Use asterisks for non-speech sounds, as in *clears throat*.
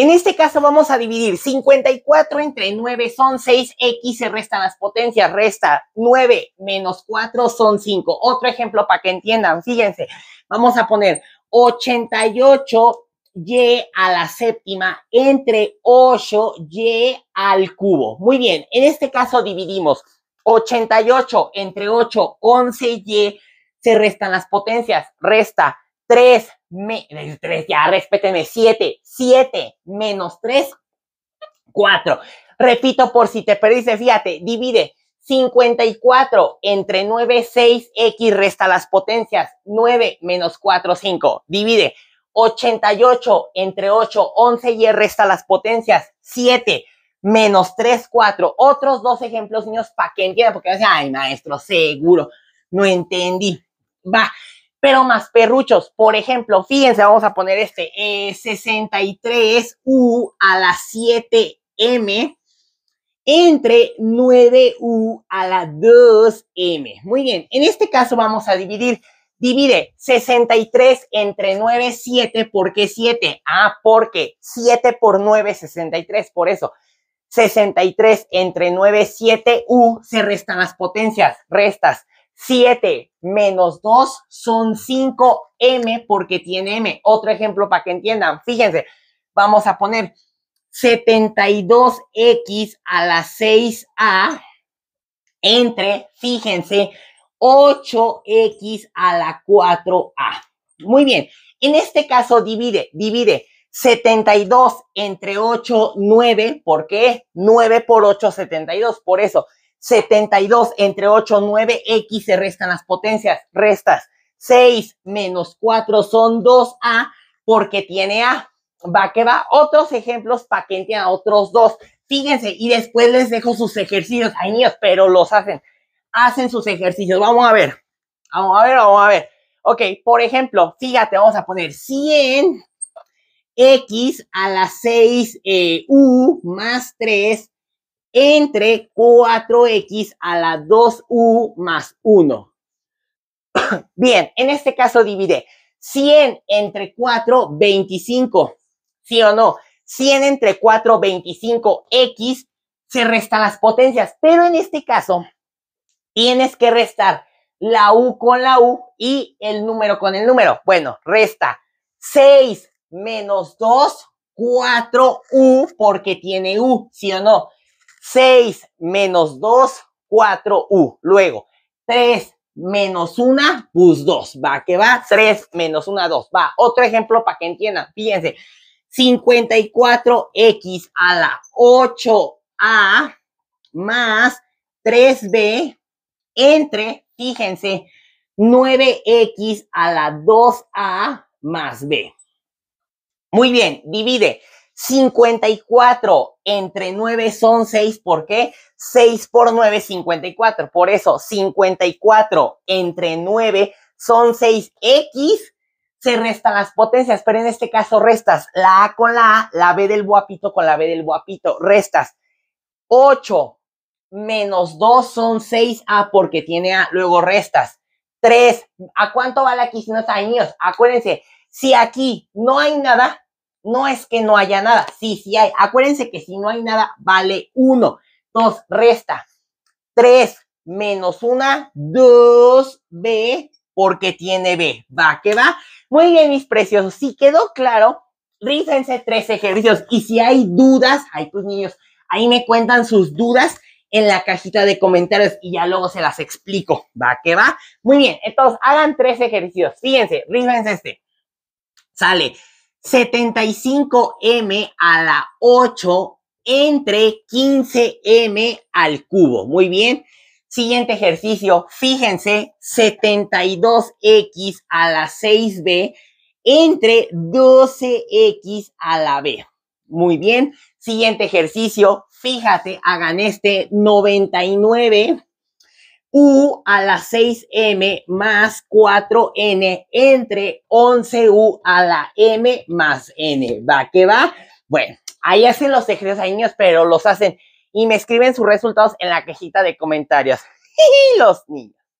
En este caso vamos a dividir 54 entre 9 son 6x, se restan las potencias, resta 9 menos 4 son 5. Otro ejemplo para que entiendan, fíjense, vamos a poner 88y a la séptima entre 8y al cubo. Muy bien, en este caso dividimos 88 entre 8, 11y, se restan las potencias, resta 3, ya respétenme, 7, 7 menos 3, 4. Repito por si te perdiste, fíjate, divide 54 entre 9, 6x, resta las potencias, 9 menos 4, 5. Divide 88 entre 8, 11 y resta las potencias, 7 menos 3, 4. Otros dos ejemplos niños para que entiendan, porque a ay, maestro, seguro, no entendí. Va, pero más perruchos. Por ejemplo, fíjense, vamos a poner este 63U eh, a la 7M entre 9U a la 2M. Muy bien, en este caso vamos a dividir. Divide 63 entre 9, 7. ¿Por qué 7? Ah, porque 7 por 9, 63. Por eso, 63 entre 9, 7U se restan las potencias, restas. 7 menos 2 son 5m porque tiene m. Otro ejemplo para que entiendan. Fíjense, vamos a poner 72x a la 6a entre, fíjense, 8x a la 4a. Muy bien, en este caso divide, divide 72 entre 8, 9. ¿Por qué? 9 por 8, 72. Por eso, 72 entre 8, 9x se restan las potencias, restas. 6 menos 4 son 2a porque tiene a. Va que va. Otros ejemplos para que entiendan otros dos. Fíjense, y después les dejo sus ejercicios. Ay, niños, pero los hacen. Hacen sus ejercicios. Vamos a ver. Vamos a ver, vamos a ver. Ok, por ejemplo, fíjate, vamos a poner 100 x a la 6u eh, más 3 entre 4x a la 2u más 1. *clears throat* Bien, en este caso divide 100 entre 4, 25. ¿Sí o no? 100 entre 4, 25x, se restan las potencias, pero en este caso tienes que restar la u con la u y el número con el número. Bueno, resta 6 menos 2, 4u porque tiene u, ¿sí o no? 6 menos 2, 4u. Luego, 3 menos 1, pues 2. Va, que va, 3 menos 1, 2. Va, otro ejemplo para que entiendan. Fíjense, 54x a la 8a más 3b entre, fíjense, 9x a la 2a más b. Muy bien, divide 54 entre 9 son 6. ¿Por qué? 6 por 9 54. Por eso 54 entre 9 son 6x. Se restan las potencias, pero en este caso restas la A con la A, la B del guapito con la B del guapito. Restas 8 menos 2 son 6A ah, porque tiene A, luego restas 3. ¿A cuánto vale aquí si no está niños? Acuérdense, si aquí no hay nada, no es que no haya nada, sí, sí hay. Acuérdense que si no hay nada, vale uno. Entonces, resta Tres menos una, dos b porque tiene b. Va, que va. Muy bien, mis preciosos. Si quedó claro, rízense tres ejercicios. Y si hay dudas, ay, pues niños, ahí me cuentan sus dudas en la cajita de comentarios y ya luego se las explico. Va, que va. Muy bien, entonces hagan tres ejercicios. Fíjense, rífense este. Sale. 75m a la 8 entre 15m al cubo. Muy bien. Siguiente ejercicio, fíjense, 72x a la 6b entre 12x a la b. Muy bien. Siguiente ejercicio, fíjate, hagan este 99 U a la 6M más 4N entre 11U a la M más N. ¿Va? ¿Qué va? Bueno, ahí hacen los ejercicios a niños, pero los hacen y me escriben sus resultados en la cajita de comentarios. *laughs* los niños.